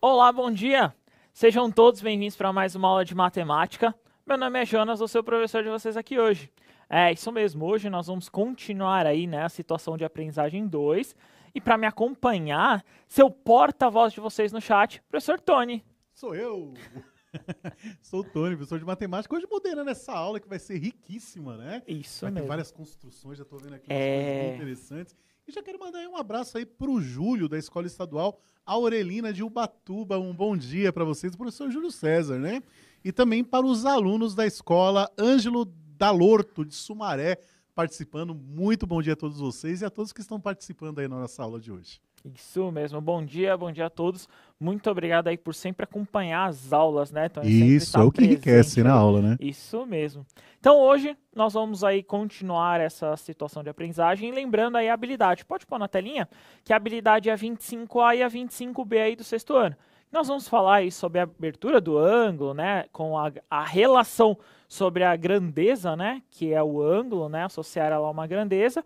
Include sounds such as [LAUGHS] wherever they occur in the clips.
Olá, bom dia! Sejam todos bem-vindos para mais uma aula de matemática. Meu nome é Jonas, vou ser o professor de vocês aqui hoje. É, isso mesmo, hoje nós vamos continuar aí né, a situação de aprendizagem 2. E para me acompanhar, seu porta-voz de vocês no chat, professor Tony. Sou eu! [LAUGHS] Sou o Tony, professor de matemática. Hoje moderando essa aula que vai ser riquíssima, né? Isso vai mesmo. Vai ter várias construções, já estou vendo aqui umas é... coisas interessantes. E já quero mandar um abraço aí para o Júlio, da Escola Estadual Aurelina de Ubatuba. Um bom dia para vocês, professor Júlio César, né? E também para os alunos da Escola Ângelo Dalorto, de Sumaré, participando. Muito bom dia a todos vocês e a todos que estão participando aí na nossa aula de hoje. Isso mesmo. Bom dia, bom dia a todos. Muito obrigado aí por sempre acompanhar as aulas, né, Tony? Então, Isso, tá é o que enriquece na aula, né? Isso mesmo. Então, hoje nós vamos aí continuar essa situação de aprendizagem, lembrando aí a habilidade. Pode pôr na telinha que a habilidade é a 25A e a 25B aí do sexto ano. Nós vamos falar aí sobre a abertura do ângulo, né, com a, a relação sobre a grandeza, né, que é o ângulo, né, associar ela a uma grandeza,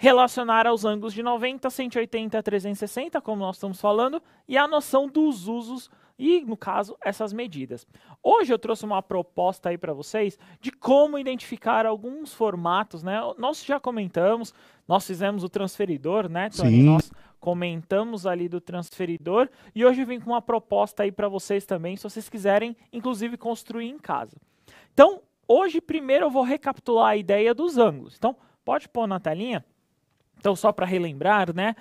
relacionar aos ângulos de 90, 180, 360, como nós estamos falando, e a noção dos usos e, no caso, essas medidas. Hoje eu trouxe uma proposta aí para vocês de como identificar alguns formatos, né? Nós já comentamos, nós fizemos o transferidor, né, Tony? Sim. Nós comentamos ali do transferidor e hoje eu vim com uma proposta aí para vocês também, se vocês quiserem, inclusive, construir em casa. Então, hoje primeiro eu vou recapitular a ideia dos ângulos. Então, pode pôr na telinha? Então, só para relembrar, né?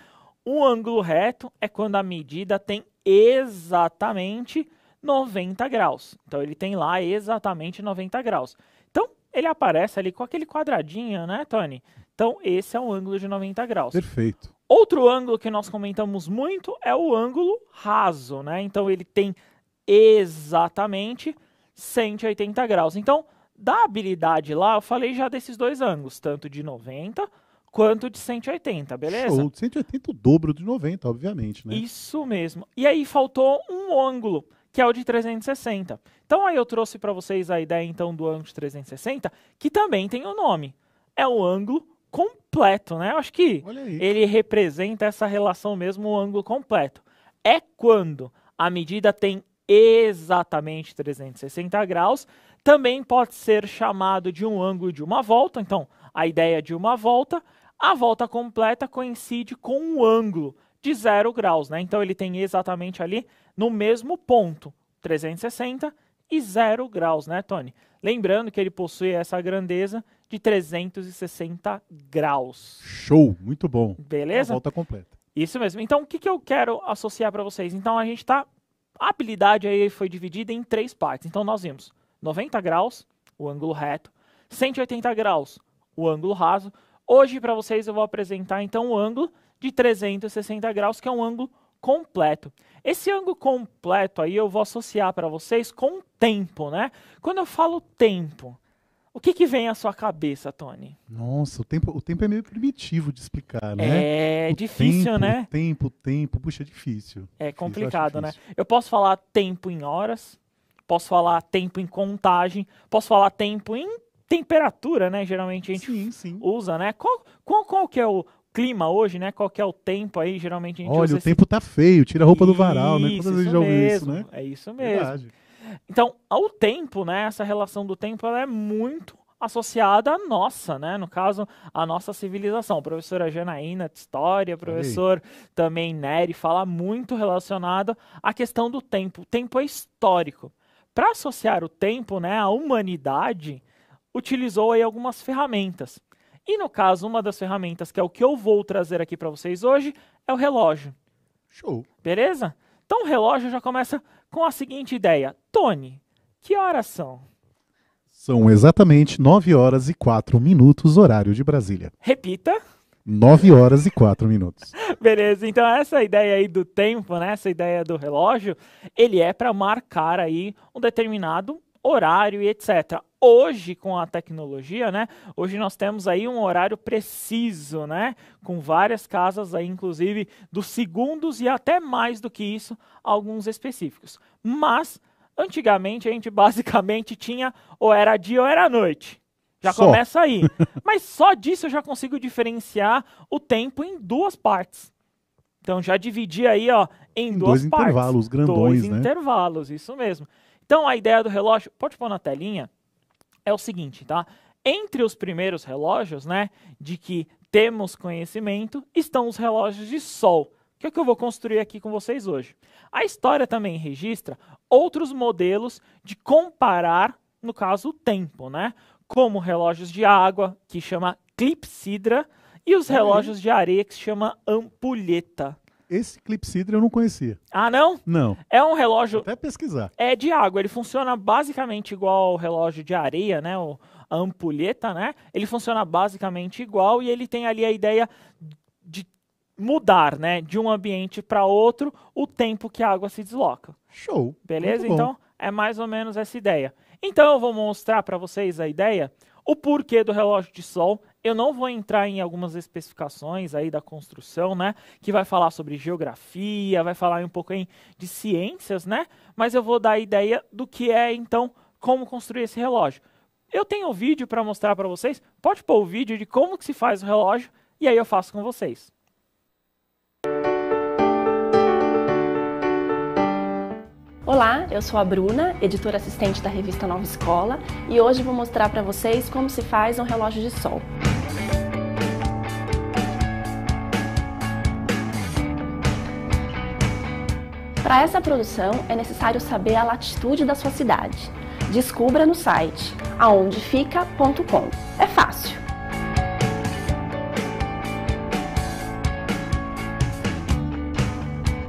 Um ângulo reto é quando a medida tem exatamente 90 graus. Então, ele tem lá exatamente 90 graus. Então, ele aparece ali com aquele quadradinho, né, Tony? Então, esse é um ângulo de 90 graus. Perfeito. Outro ângulo que nós comentamos muito é o ângulo raso, né? Então, ele tem exatamente 180 graus. Então, da habilidade lá, eu falei já desses dois ângulos, tanto de 90 quanto de 180, beleza? Show, 180 o dobro de 90, obviamente, né? Isso mesmo. E aí faltou um ângulo, que é o de 360. Então aí eu trouxe para vocês a ideia então do ângulo de 360, que também tem o um nome. É o ângulo completo, né? Eu acho que ele representa essa relação mesmo, o ângulo completo. É quando a medida tem exatamente 360 graus, também pode ser chamado de um ângulo de uma volta, então a ideia de uma volta, a volta completa coincide com um ângulo de zero graus, né? Então ele tem exatamente ali no mesmo ponto, 360 e zero graus, né, Tony? Lembrando que ele possui essa grandeza de 360 graus. Show, muito bom. Beleza? A volta completa. Isso mesmo. Então, o que, que eu quero associar para vocês? Então, a gente está a habilidade aí foi dividida em três partes. Então, nós vimos 90 graus, o ângulo reto, 180 graus, o ângulo raso, Hoje para vocês eu vou apresentar então o ângulo de 360 graus, que é um ângulo completo. Esse ângulo completo aí eu vou associar para vocês com tempo, né? Quando eu falo tempo, o que, que vem à sua cabeça, Tony? Nossa, o tempo, o tempo é meio primitivo de explicar, né? É o difícil, tempo, né? Tempo, tempo, puxa, é difícil. É complicado, eu né? Eu posso falar tempo em horas, posso falar tempo em contagem, posso falar tempo em temperatura, né? Geralmente a gente sim, sim. usa, né? Qual, qual, qual que é o clima hoje, né? Qual que é o tempo aí, geralmente a gente Olha, usa o esse... tempo tá feio, tira a roupa isso, do varal, né? Quantas vezes já ouvi isso, né? É isso mesmo. Verdade. Então, o tempo, né? Essa relação do tempo, ela é muito associada à nossa, né? No caso, à nossa civilização. professora Janaína de História, professor também Nery, fala muito relacionado à questão do tempo. O tempo é histórico. Para associar o tempo né, à humanidade, utilizou aí algumas ferramentas. E no caso, uma das ferramentas, que é o que eu vou trazer aqui para vocês hoje, é o relógio. Show. Beleza? Então o relógio já começa com a seguinte ideia. Tony, que horas são? São exatamente 9 horas e 4 minutos, horário de Brasília. Repita. 9 horas e 4 minutos. [LAUGHS] Beleza, então essa ideia aí do tempo, né? Essa ideia do relógio, ele é para marcar aí um determinado horário e etc hoje com a tecnologia, né? Hoje nós temos aí um horário preciso, né? Com várias casas aí, inclusive dos segundos e até mais do que isso, alguns específicos. Mas antigamente a gente [LAUGHS] basicamente tinha ou era dia ou era noite. Já só. começa aí. [LAUGHS] Mas só disso eu já consigo diferenciar o tempo em duas partes. Então já dividi aí, ó, em, duas dois partes. intervalos grandões, dois né? intervalos, isso mesmo. Então a ideia do relógio, pode pôr na telinha é o seguinte, tá? Entre os primeiros relógios, né, de que temos conhecimento, estão os relógios de sol, que é o que eu vou construir aqui com vocês hoje. A história também registra outros modelos de comparar, no caso, o tempo, né? Como relógios de água, que chama clepsidra, e os uhum. relógios de areia, que se chama ampulheta, esse clipsidra eu não conhecia. Ah, não? Não. É um relógio. Vou até pesquisar. É de água. Ele funciona basicamente igual o relógio de areia, né? O, ampulheta, né? Ele funciona basicamente igual e ele tem ali a ideia de mudar, né, de um ambiente para outro o tempo que a água se desloca. Show. Beleza? Então é mais ou menos essa ideia. Então eu vou mostrar para vocês a ideia, o porquê do relógio de sol eu não vou entrar em algumas especificações aí da construção, né? Que vai falar sobre geografia, vai falar um pouco em, de ciências, né? Mas eu vou dar a ideia do que é, então, como construir esse relógio. Eu tenho um vídeo para mostrar para vocês. Pode pôr o vídeo de como que se faz o relógio e aí eu faço com vocês. Olá, eu sou a Bruna, editora assistente da revista Nova Escola, e hoje vou mostrar para vocês como se faz um relógio de sol. Para essa produção, é necessário saber a latitude da sua cidade. Descubra no site aondefica.com. É fácil!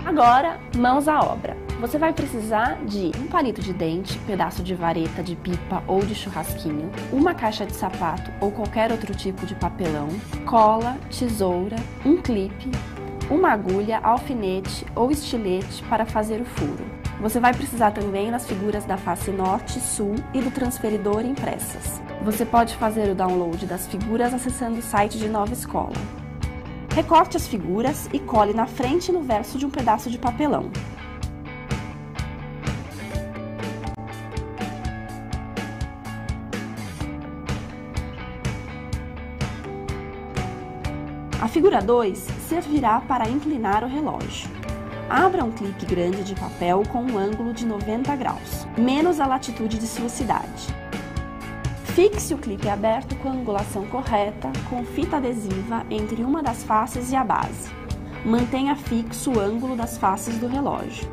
Agora, mãos à obra. Você vai precisar de um palito de dente, pedaço de vareta, de pipa ou de churrasquinho, uma caixa de sapato ou qualquer outro tipo de papelão, cola, tesoura, um clipe, uma agulha, alfinete ou estilete para fazer o furo. Você vai precisar também nas figuras da face norte, sul e do transferidor impressas. Você pode fazer o download das figuras acessando o site de Nova Escola. Recorte as figuras e cole na frente e no verso de um pedaço de papelão. figura 2 servirá para inclinar o relógio. Abra um clipe grande de papel com um ângulo de 90 graus, menos a latitude de sua cidade. Fixe o clipe aberto com a angulação correta com fita adesiva entre uma das faces e a base. Mantenha fixo o ângulo das faces do relógio.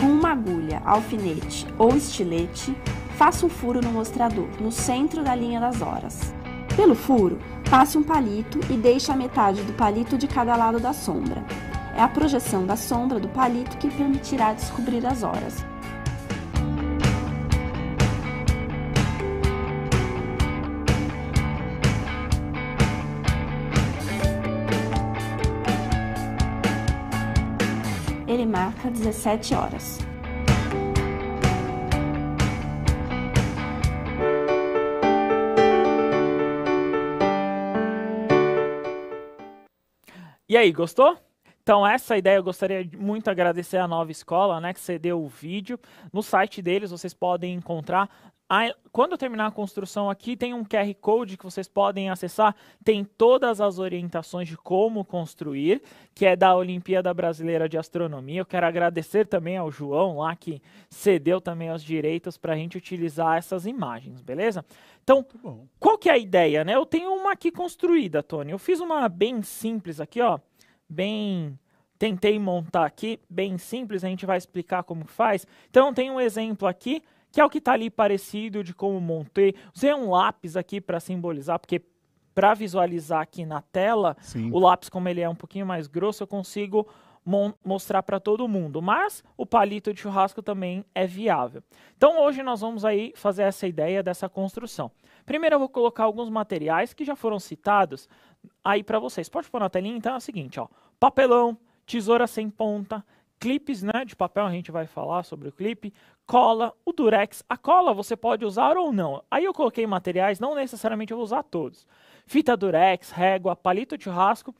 Com uma agulha, alfinete ou estilete, faça um furo no mostrador, no centro da linha das horas. Pelo furo, Passe um palito e deixe a metade do palito de cada lado da sombra. É a projeção da sombra do palito que permitirá descobrir as horas. Ele marca 17 horas. E aí, gostou? Então, essa ideia eu gostaria de muito agradecer à Nova Escola, né, que cedeu o vídeo. No site deles vocês podem encontrar quando terminar a construção aqui, tem um QR Code que vocês podem acessar, tem todas as orientações de como construir, que é da Olimpíada Brasileira de Astronomia. Eu quero agradecer também ao João lá que cedeu também os direitos para a gente utilizar essas imagens, beleza? Então, qual que é a ideia, né? Eu tenho uma aqui construída, Tony. Eu fiz uma bem simples aqui, ó, bem tentei montar aqui, bem simples, a gente vai explicar como faz. Então, tem um exemplo aqui que é o que está ali parecido de como montei. Usei um lápis aqui para simbolizar, porque para visualizar aqui na tela, Sim. o lápis, como ele é um pouquinho mais grosso, eu consigo mostrar para todo mundo, mas o palito de churrasco também é viável. Então hoje nós vamos aí fazer essa ideia dessa construção. Primeiro eu vou colocar alguns materiais que já foram citados aí para vocês. Pode pôr na telinha, então é o seguinte, ó: papelão, tesoura sem ponta, clipes, né? De papel a gente vai falar sobre o clipe. Cola, o durex. A cola você pode usar ou não. Aí eu coloquei materiais, não necessariamente eu vou usar todos. Fita durex, régua, palito de churrasco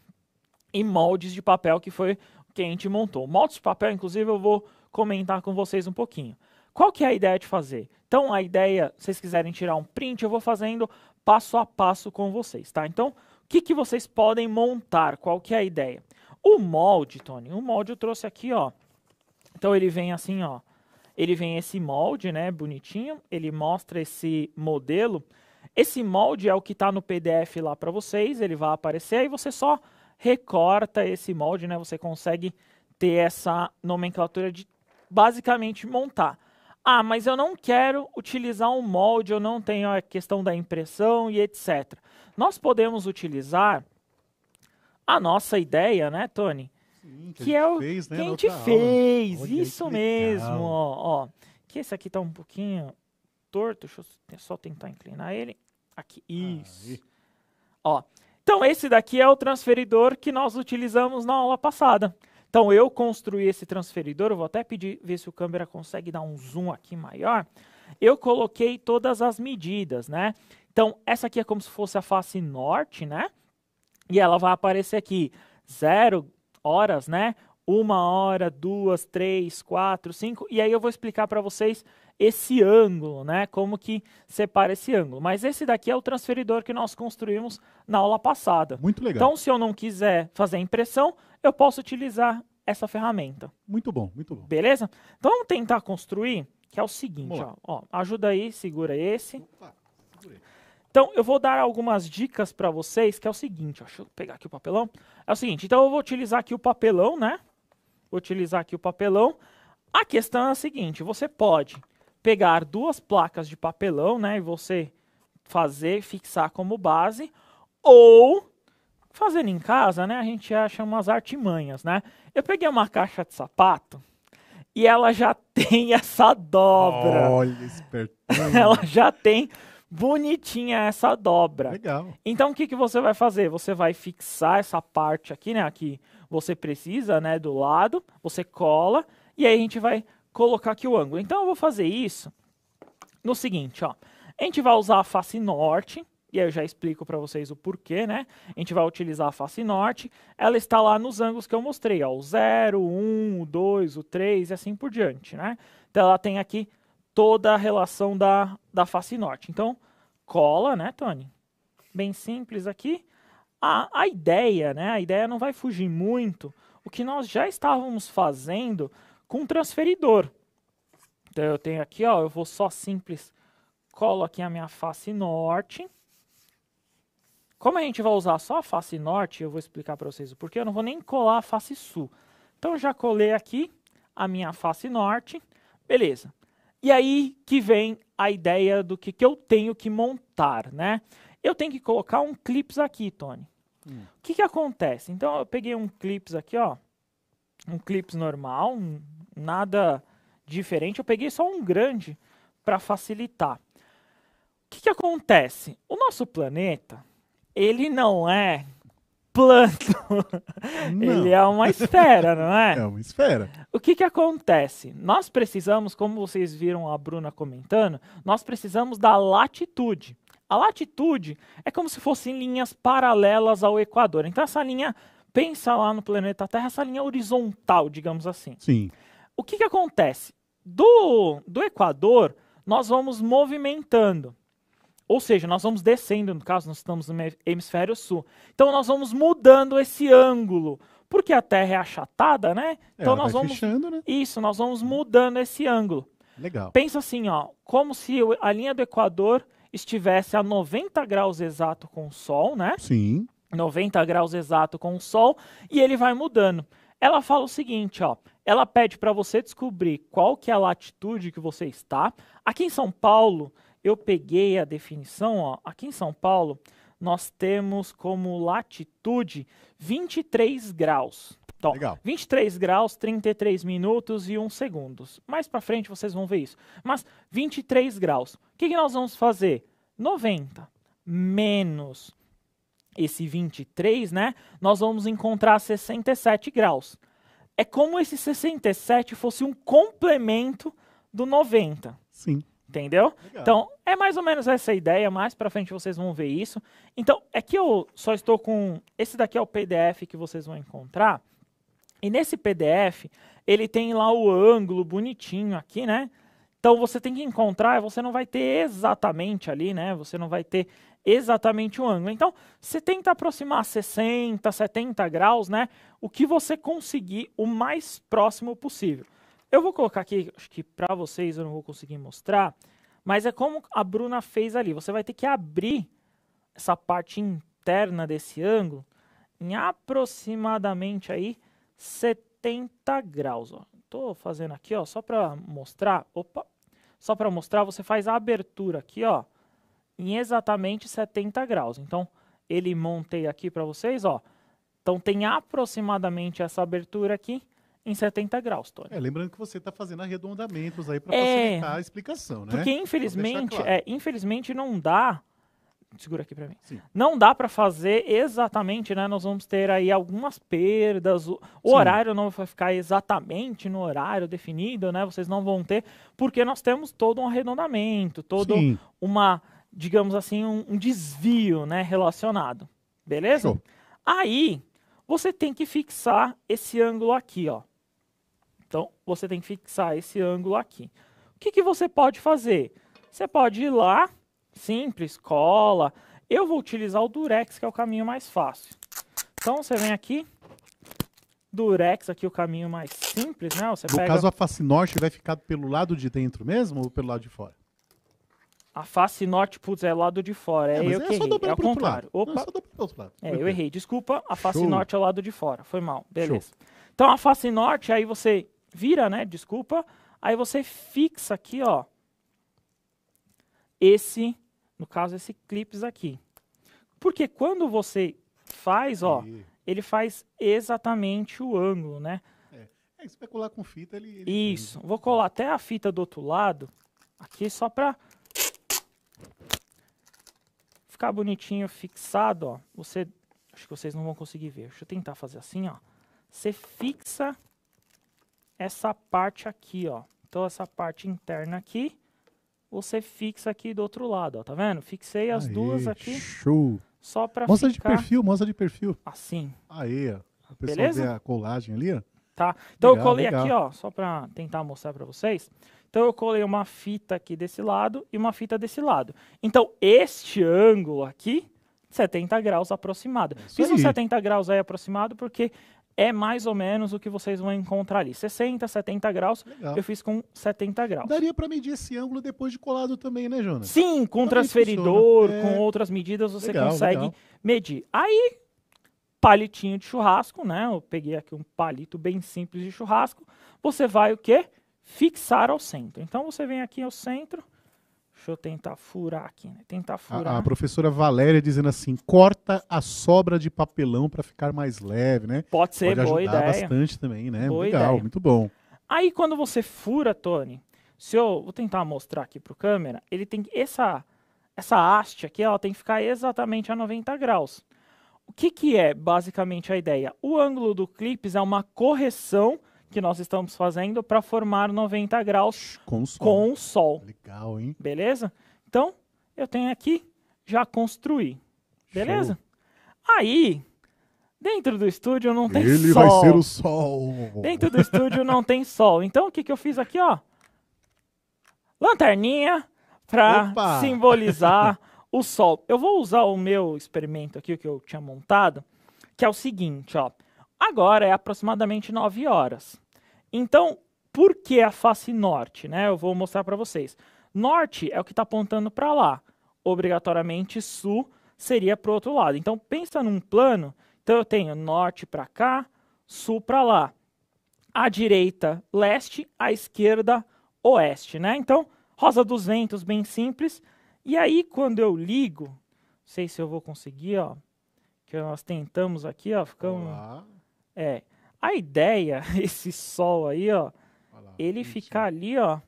e moldes de papel que foi que a gente montou. Moldes de papel, inclusive, eu vou comentar com vocês um pouquinho. Qual que é a ideia de fazer? Então, a ideia, se vocês quiserem tirar um print, eu vou fazendo passo a passo com vocês, tá? Então, o que, que vocês podem montar? Qual que é a ideia? O molde, Tony, o molde eu trouxe aqui, ó. Então ele vem assim, ó. Ele vem esse molde, né, bonitinho. Ele mostra esse modelo. Esse molde é o que está no PDF lá para vocês. Ele vai aparecer aí você só recorta esse molde, né? Você consegue ter essa nomenclatura de basicamente montar. Ah, mas eu não quero utilizar um molde, eu não tenho a questão da impressão e etc. Nós podemos utilizar a nossa ideia, né, Tony? Sim, que, que é o fez, né, que a gente fez, Olha, isso mesmo, ó, ó, Que esse aqui tá um pouquinho torto, deixa eu só tentar inclinar ele. Aqui, isso. Ó, então esse daqui é o transferidor que nós utilizamos na aula passada. Então eu construí esse transferidor, eu vou até pedir ver se o câmera consegue dar um zoom aqui maior. Eu coloquei todas as medidas, né? Então essa aqui é como se fosse a face norte, né? E ela vai aparecer aqui, zero horas, né? Uma hora, duas, três, quatro, cinco. E aí eu vou explicar para vocês esse ângulo, né? Como que separa esse ângulo. Mas esse daqui é o transferidor que nós construímos na aula passada. Muito legal. Então, se eu não quiser fazer impressão, eu posso utilizar essa ferramenta. Muito bom, muito bom. Beleza? Então, vamos tentar construir, que é o seguinte, ó, ó, Ajuda aí, segura esse. Opa, segurei. Então, eu vou dar algumas dicas para vocês, que é o seguinte, deixa eu pegar aqui o papelão. É o seguinte, então eu vou utilizar aqui o papelão, né? Vou utilizar aqui o papelão. A questão é a seguinte, você pode pegar duas placas de papelão, né, e você fazer, fixar como base, ou fazendo em casa, né, a gente acha umas artimanhas, né? Eu peguei uma caixa de sapato e ela já [LAUGHS] tem essa dobra. Olha, espertão. ela já tem bonitinha essa dobra. Legal. Então o que, que você vai fazer? Você vai fixar essa parte aqui, né? Aqui você precisa, né? Do lado, você cola e aí a gente vai colocar aqui o ângulo. Então eu vou fazer isso no seguinte, ó. A gente vai usar a face norte, e aí eu já explico para vocês o porquê, né? A gente vai utilizar a face norte, ela está lá nos ângulos que eu mostrei, ó, o 0, o 1, o 2, o 3 e assim por diante, né? Então ela tem aqui toda a relação da, da face norte. Então, cola, né, Tony? Bem simples aqui. A, a ideia, né? A ideia não vai fugir muito. O que nós já estávamos fazendo com o transferidor. Então, eu tenho aqui, ó, eu vou só simples, colo aqui a minha face norte. Como a gente vai usar só a face norte, eu vou explicar para vocês o porquê. Eu não vou nem colar a face sul. Então, já colei aqui a minha face norte. Beleza. E aí que vem a ideia do que, que eu tenho que montar, né? Eu tenho que colocar um clips aqui, Tony. Hum. O que, que acontece? Então eu peguei um clips aqui, ó. Um clips normal, um, nada diferente. Eu peguei só um grande para facilitar. O que, que acontece? O nosso planeta, ele não é plano. Não. Ele é uma esfera, não é? É uma esfera. O que, que acontece? Nós precisamos, como vocês viram a Bruna comentando, nós precisamos da latitude. A latitude é como se fossem linhas paralelas ao equador. Então, essa linha, pensa lá no planeta Terra, essa linha horizontal, digamos assim. Sim. O que, que acontece? Do, do equador, nós vamos movimentando. Ou seja, nós vamos descendo, no caso, nós estamos no hemisfério sul. Então nós vamos mudando esse ângulo. Porque a Terra é achatada, né? Então Ela nós vamos. Fechando, né? Isso, nós vamos mudando esse ângulo. Legal. Pensa assim, ó, como se a linha do Equador estivesse a 90 graus exato com o Sol, né? Sim. 90 graus exato com o Sol, e ele vai mudando. Ela fala o seguinte, ó, ela pede para você descobrir qual que é a latitude que você está. Aqui em São Paulo, eu peguei a definição, ó, aqui em São Paulo, nós temos como latitude 23 graus. Então, Legal. 23 graus, 33 minutos e 1 segundos. Mais para frente vocês vão ver isso. Mas 23 graus. O que, que nós vamos fazer? 90 menos esse 23, né? Nós vamos encontrar 67 graus. É como esse 67 fosse um complemento do 90. Sim. Entendeu? Legal. Então, é mais ou menos essa ideia, mais pra frente vocês vão ver isso. Então, é que eu só estou com... Esse daqui é o PDF que vocês vão encontrar. E nesse PDF, ele tem lá o ângulo bonitinho aqui, né? Então, você tem que encontrar, você não vai ter exatamente ali, né? Você não vai ter exatamente o ângulo. Então, você tenta aproximar 60, 70 graus, né? O que você conseguir o mais próximo possível. Eu vou colocar aqui, acho que para vocês eu não vou conseguir mostrar, mas é como a Bruna fez ali. Você vai ter que abrir essa parte interna desse ângulo em aproximadamente aí 70 graus. Ó. Tô fazendo aqui, ó, só para mostrar. Opa, só para mostrar, você faz a abertura aqui, ó, em exatamente 70 graus. Então, ele montei aqui para vocês, ó. Então tem aproximadamente essa abertura aqui em 70 graus, Tony. É, lembrando que você está fazendo arredondamentos aí para é, facilitar a explicação, né? Porque infelizmente, claro. é, infelizmente não dá. Segura aqui para mim. Sim. Não dá para fazer exatamente, né? Nós vamos ter aí algumas perdas. O, horário não vai ficar exatamente no horário definido, né? Vocês não vão ter, porque nós temos todo um arredondamento, todo Sim. uma, digamos assim, um, um, desvio, né? Relacionado. Beleza? Show. Aí você tem que fixar esse ângulo aqui, ó. Então, você tem que fixar esse ângulo aqui. O que, que você pode fazer? Você pode ir lá, simples, cola. Eu vou utilizar o durex, que é o caminho mais fácil. Então, você vem aqui, durex aqui, o caminho mais simples, né? Você no pega... caso, a face norte vai ficar pelo lado de dentro mesmo ou pelo lado de fora? A face norte, putz, é lado de fora. É, é eu é que errei. É ao contrário. Opa. Não, é só pro outro lado. É, eu errei. Desculpa, a face Show. norte é o lado de fora. Foi mal. Beleza. Show. Então a face norte, aí você vira, né? Desculpa. Aí você fixa aqui, ó, esse, no caso, esse clips aqui. Porque quando você faz, ó, ele faz exatamente o ângulo, né? É, é especular com fita, ele... ele Isso. Vou colar até a fita do outro lado, aqui só para ficar bonitinho fixado, ó. Você, acho que vocês não vão conseguir ver. Deixa eu tentar fazer assim, ó. Você fixa essa parte aqui, ó. Então, essa parte interna aqui, você fixa aqui do outro lado, ó. Tá vendo? Fixei as Aê, duas aqui. Show! Só pra mostra ficar... de perfil, mostra de perfil. Assim. Aí, ó. O pessoal Beleza? vê a colagem ali, ó. Tá. Então legal, eu colei legal. aqui, ó, só para tentar mostrar para vocês. Então eu colei uma fita aqui desse lado e uma fita desse lado. Então este ângulo aqui, 70 graus aproximado. É isso Fiz aí. 70 graus aí aproximado porque é mais ou menos o que vocês vão encontrar ali. 60, 70 graus. Legal. Eu fiz com 70 graus. Daria para medir esse ângulo depois de colado também, né, Jonas? Sim, com também transferidor, é... com outras medidas você legal, consegue medir. Aí, palitinho de churrasco, né? Eu peguei aqui um palito bem simples de churrasco. Você vai o quê? Fixar ao centro. Então você vem aqui ao centro Deixa eu tentar furar aqui, né? Tentar furar. A, a, professora Valéria dizendo assim: corta a sobra de papelão para ficar mais leve, né? Pode ser, Pode boa ideia. bastante também, né? Boa Legal, ideia. muito bom. Aí quando você fura, Tony, se eu vou tentar mostrar aqui para o câmera, ele tem essa essa haste aqui, ela tem que ficar exatamente a 90 graus. O que, que é basicamente a ideia? O ângulo do clips é uma correção que nós estamos fazendo para formar 90 graus com o sol. Com o sol. Legal, hein? Beleza? Então, eu tenho aqui, já construí. Beleza? Show. Aí, dentro do estúdio não tem Ele sol. Ele vai ser o sol. Dentro do estúdio não tem sol. Então, o que, que eu fiz aqui, ó? Lanterninha para simbolizar [LAUGHS] o sol. Eu vou usar o meu experimento aqui, o que eu tinha montado, que é o seguinte, ó. Agora é aproximadamente 9 horas. Então, por que a face norte? Né? Eu vou mostrar para vocês. Norte é o que está apontando para lá. Obrigatoriamente, sul seria para o outro lado. Então, pensa num plano. Então, eu tenho norte para cá, sul para lá. À direita, leste. À esquerda, oeste. Né? Então, rosa dos ventos, bem simples. E aí, quando eu ligo, não sei se eu vou conseguir, ó, que nós tentamos aqui, ó, ficamos... Olá. É. A ideia, [LAUGHS] esse sol aí, ó, lá, ele ficar ali, ó,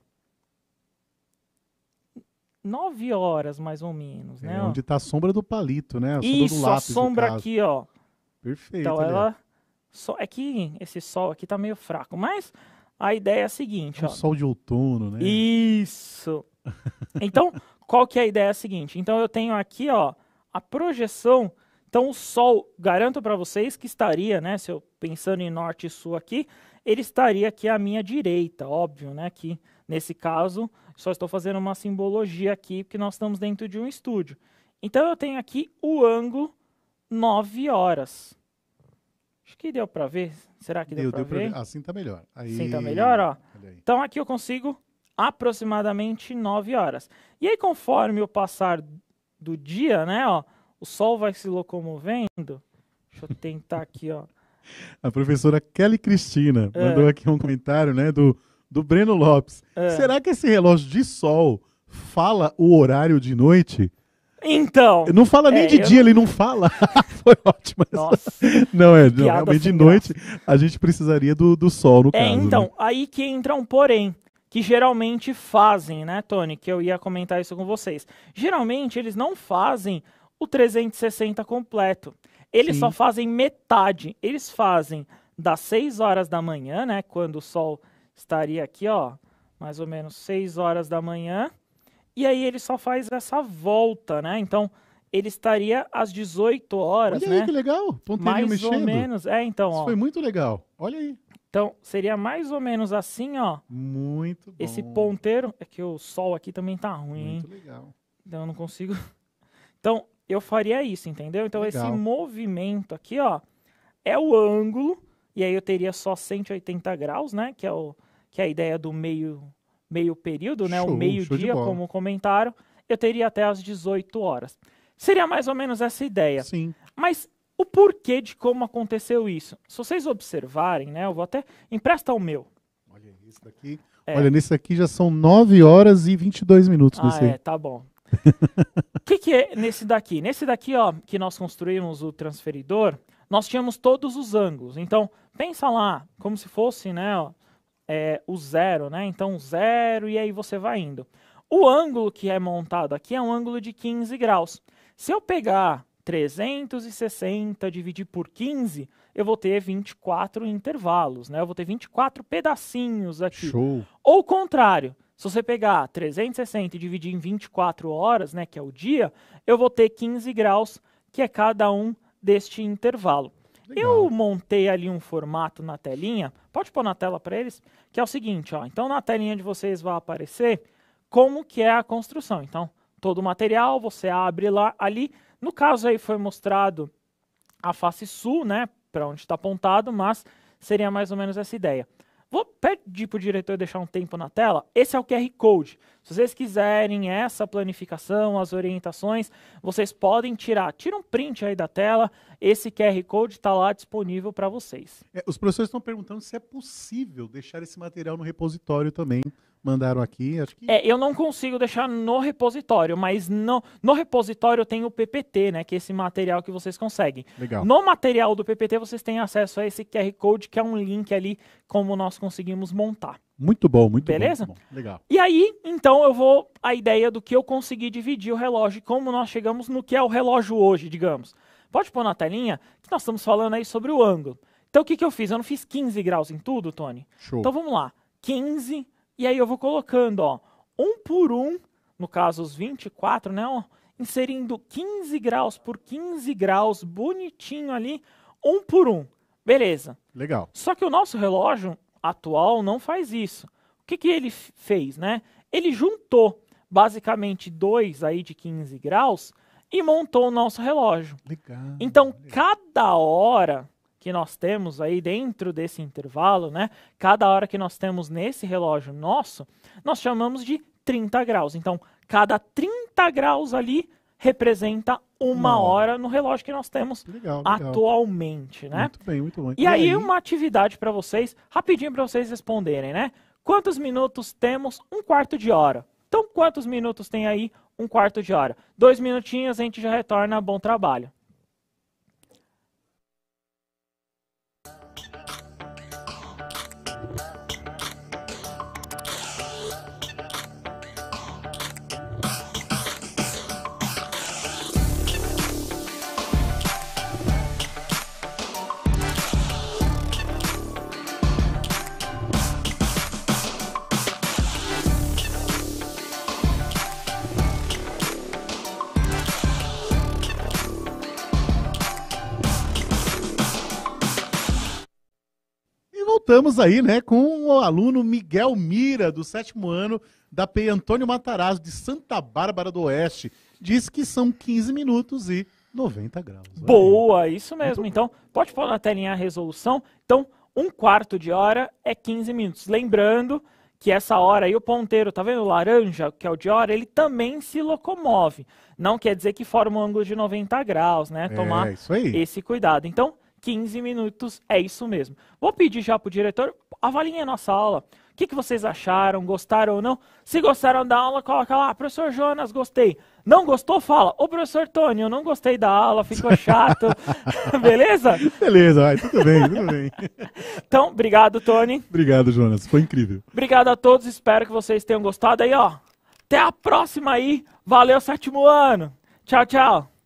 nove horas mais ou menos, né, é, né? Onde ó. tá a sombra do palito, né? A Isso, sombra lápis, a sombra aqui, ó. Perfeito. Então ali. ela só é que esse sol aqui tá meio fraco, mas a ideia é a seguinte, é um ó. sol de outono, né? Isso. [LAUGHS] Então, qual que é a ideia é a seguinte? Então eu tenho aqui, ó, a projeção então o Sol, garanto para vocês que estaria, né, se eu pensando em norte e sul aqui, ele estaria aqui à minha direita, óbvio, né, que nesse caso só estou fazendo uma simbologia aqui porque nós estamos dentro de um estúdio. Então eu tenho aqui o ângulo 9 horas. Acho que deu para ver. Será que deu, deu para ver? ver? Assim tá melhor. Aí... Assim tá melhor, ó. Então aqui eu consigo aproximadamente 9 horas. E aí conforme o passar do dia, né, ó, o sol vai se locomovendo. Deixa eu tentar aqui, ó. A professora Kelly Cristina é. mandou aqui um comentário, né, do, do Breno Lopes. É. Será que esse relógio de sol fala o horário de noite? Então. Não fala nem é, de dia, ele não fala. [LAUGHS] Foi ótimo. Nossa. Não, é, não, realmente de noite graça. a gente precisaria do, do sol, no é, caso. Então, né? aí que entra um porém, que geralmente fazem, né, Tony? Que eu ia comentar isso com vocês. Geralmente eles não fazem o 360 completo. Eles Sim. só fazem metade. Eles fazem das 6 horas da manhã, né? Quando o sol estaria aqui, ó, mais ou menos 6 horas da manhã. E aí ele só faz essa volta, né? Então, ele estaria às 18 horas, Olha né? Aí, que legal. mais mexendo. ou menos. É, então, Isso ó. foi muito legal. Olha aí. Então, seria mais ou menos assim, ó. Muito bom. Esse ponteiro, é que o sol aqui também tá ruim. Muito hein? legal. Então, eu não consigo. [LAUGHS] Então, eu faria isso, entendeu? Então Legal. esse movimento aqui, ó, é o ângulo, e aí eu teria só 180 graus, né? Que é, o, que é a ideia do meio, meio período, né? Show, o meio-dia, como comentaram. Eu teria até as 18 horas. Seria mais ou menos essa ideia. Sim. Mas o porquê de como aconteceu isso? Se vocês observarem, né? Eu vou até. Empresta o meu. Olha isso daqui. É. Olha, nesse aqui já são 9 horas e 22 minutos. Ah, é, tá bom. O [LAUGHS] que, que é nesse daqui? Nesse daqui, ó, que nós construímos o transferidor, nós tínhamos todos os ângulos. Então, pensa lá, como se fosse né, ó, é, o zero, né? Então, zero, e aí você vai indo. O ângulo que é montado aqui é um ângulo de 15 graus. Se eu pegar 360 dividir por 15, eu vou ter 24 intervalos, né? Eu vou ter 24 pedacinhos aqui. Show. Ou o contrário, se você pegar 360 e dividir em 24 horas, né, que é o dia, eu vou ter 15 graus, que é cada um deste intervalo. Legal. Eu montei ali um formato na telinha, pode pôr na tela para eles, que é o seguinte, ó. Então na telinha de vocês vai aparecer como que é a construção. Então, todo o material, você abre lá ali. No caso aí foi mostrado a face sul, né, para onde está apontado, mas seria mais ou menos essa ideia. Vou pedir para o diretor deixar um tempo na tela. Esse é o QR Code. Se vocês quiserem essa planificação, as orientações, vocês podem tirar. Tira um print aí da tela. Esse QR Code está lá disponível para vocês. É, os professores estão perguntando se é possível deixar esse material no repositório também mandaram aqui. Acho que... É, eu não consigo deixar no repositório, mas no, no repositório tem o PPT, né? Que é esse material que vocês conseguem. Legal. No material do PPT vocês têm acesso a esse QR Code, que é um link ali, como nós conseguimos montar. Muito bom, muito Beleza? bom. Beleza? Legal. E aí, então, eu vou. A ideia do que eu consegui dividir o relógio, como nós chegamos no que é o relógio hoje, digamos. Pode pôr na telinha que nós estamos falando aí sobre o ângulo. Então, o que, que eu fiz? Eu não fiz 15 graus em tudo, Tony? Show. Então, vamos lá. 15 e aí eu vou colocando, ó, um por um, no caso os 24, né, ó, inserindo 15 graus por 15 graus, bonitinho ali, um por um. Beleza. Legal. Só que o nosso relógio atual não faz isso. O que, que ele fez, né? Ele juntou basicamente dois aí de 15 graus e montou o nosso relógio. Legal. Então, legal. cada hora que nós temos aí dentro desse intervalo, né? Cada hora que nós temos nesse relógio nosso, nós chamamos de 30 graus. Então, cada 30 graus ali representa uma Não. hora no relógio que nós temos legal, legal. atualmente, né? Muito bem, muito bem. E, e aí, aí, uma atividade para vocês, rapidinho para vocês responderem, né? Quantos minutos temos um quarto de hora? Então, quantos minutos tem aí um quarto de hora? Dois minutinhos, a gente já retorna. Bom trabalho. estamos aí, né, com o aluno Miguel Mira, do sétimo ano, da Pe Antônio Matarazzo, de Santa Bárbara do Oeste. Diz que são 15 minutos e 90 graus. Boa, aí. isso mesmo. então, pode pôr na telinha a resolução. Então, um quarto de hora é 15 minutos. Lembrando que essa hora aí, o ponteiro, tá vendo? O laranja, que é o de hora, ele também se locomove. Não quer dizer que forma um ângulo de 90 graus, né? É, Tomar é, esse cuidado. Então, 15 minutos, é isso mesmo. Vou pedir já para o diretor, avaliem a nossa aula. O que, que vocês acharam? Gostaram ou não? Se gostaram da aula, coloca lá, professor Jonas, gostei. Não gostou? Fala, ô professor Tony, eu não gostei da aula, ficou chato. [LAUGHS] Beleza? Beleza, vai, tudo bem, tudo bem. [LAUGHS] então, obrigado, Tony. Obrigado, Jonas, foi incrível. Obrigado a todos, espero que vocês tenham gostado aí, ó. Até a próxima aí. Valeu, sétimo ano. Tchau, tchau.